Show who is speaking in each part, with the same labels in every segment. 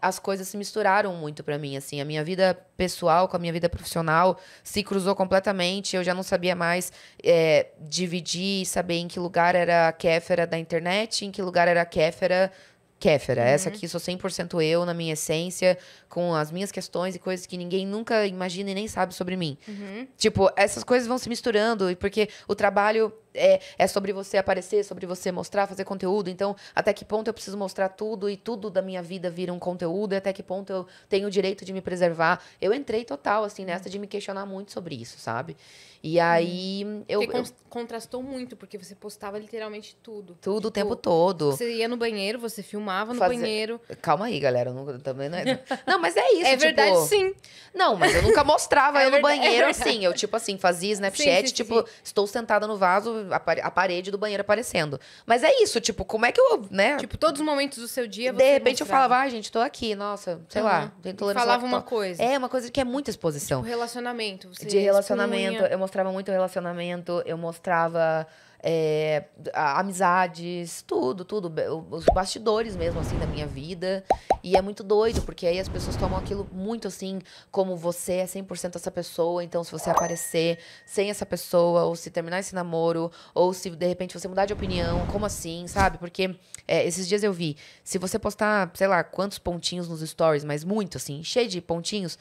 Speaker 1: as coisas se misturaram muito para mim, assim, a minha vida pessoal com a minha vida profissional se cruzou completamente, eu já não sabia mais é, dividir, saber em que lugar era a Kéfera da internet, em que lugar era a Kéfera Kéfera. Uhum. Essa aqui sou 100% eu, na minha essência, com as minhas questões e coisas que ninguém nunca imagina e nem sabe sobre mim. Uhum. Tipo, essas coisas vão se misturando, porque o trabalho é, é sobre você aparecer, sobre você mostrar, fazer conteúdo. Então, até que ponto eu preciso mostrar tudo e tudo da minha vida vira um conteúdo? E até que ponto eu tenho o direito de me preservar? Eu entrei total, assim, nessa de me questionar muito sobre isso, sabe? E uhum. aí hum. eu, con eu, contrastou muito, porque você postava literalmente tudo. Tudo tipo, o tempo todo. Você ia no banheiro, você filmava no banheiro. Calma aí, galera. Não, também não é. não, mas é isso. É tipo... verdade, sim. Não, mas eu nunca mostrava é eu no banheiro assim. Eu, tipo assim, fazia Snapchat, sim, sim, tipo, sim. estou sentada no vaso, a parede do banheiro aparecendo. Mas é isso, tipo, como é que eu, né? Tipo, todos os momentos do seu dia De repente mostrava. eu falava, ah, gente, tô aqui, nossa, sei uhum. lá, Falava uma coisa. É, uma coisa que é muita exposição. Tipo, relacionamento. Você De relacionamento. Expunha. Eu mostrava muito relacionamento, eu mostrava. É, amizades, tudo, tudo. Os bastidores mesmo, assim, da minha vida. E é muito doido, porque aí as pessoas tomam aquilo muito, assim, como você é 100% essa pessoa, então se você aparecer sem essa pessoa, ou se terminar esse namoro, ou se de repente você mudar de opinião, como assim, sabe? Porque é, esses dias eu vi, se você postar, sei lá, quantos pontinhos nos stories, mas muito assim, cheio de pontinhos,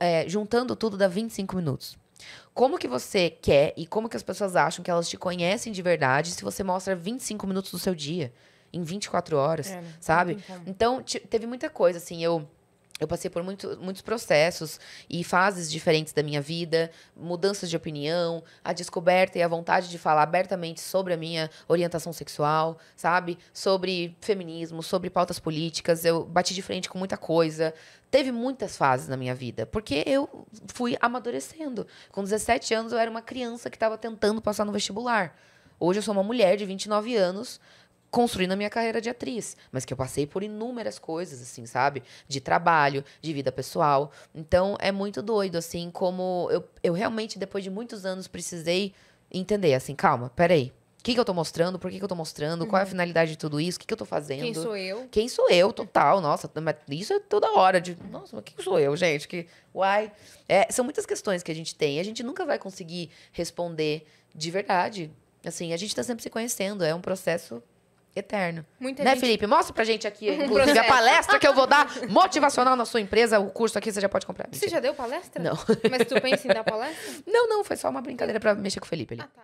Speaker 1: é, juntando tudo dá 25 minutos. Como que você quer e como que as pessoas acham que elas te conhecem de verdade se você mostra 25 minutos do seu dia? Em 24 horas, é, sabe? Então, teve muita coisa, assim, eu eu passei por muito, muitos processos e fases diferentes da minha vida, mudanças de opinião, a descoberta e a vontade de falar abertamente sobre a minha orientação sexual, sabe? Sobre feminismo, sobre pautas políticas. Eu bati de frente com muita coisa. Teve muitas fases na minha vida, porque eu fui amadurecendo. Com 17 anos, eu era uma criança que estava tentando passar no vestibular. Hoje eu sou uma mulher de 29 anos construindo a minha carreira de atriz, mas que eu passei por inúmeras coisas, assim, sabe? De trabalho, de vida pessoal. Então, é muito doido, assim, como eu, eu realmente, depois de muitos anos, precisei entender, assim, calma, peraí. O que, que eu tô mostrando? Por que, que eu tô mostrando? Uhum. Qual é a uhum. finalidade de tudo isso? O que, que eu tô fazendo? Quem sou eu? Quem sou eu, total. Nossa, isso é toda hora. De, nossa, mas quem sou eu, gente? Que, uai. É, são muitas questões que a gente tem. E a gente nunca vai conseguir responder de verdade. Assim, a gente tá sempre se conhecendo. É um processo eterno. Muita né, gente... Felipe? Mostra pra gente aqui, inclusive, a palestra que eu vou dar motivacional na sua empresa. O curso aqui você já pode comprar. Mentira. Você já deu palestra? Não. Mas tu pensa em dar palestra? Não, não, foi só uma brincadeira pra mexer com o Felipe ali. Ah, tá.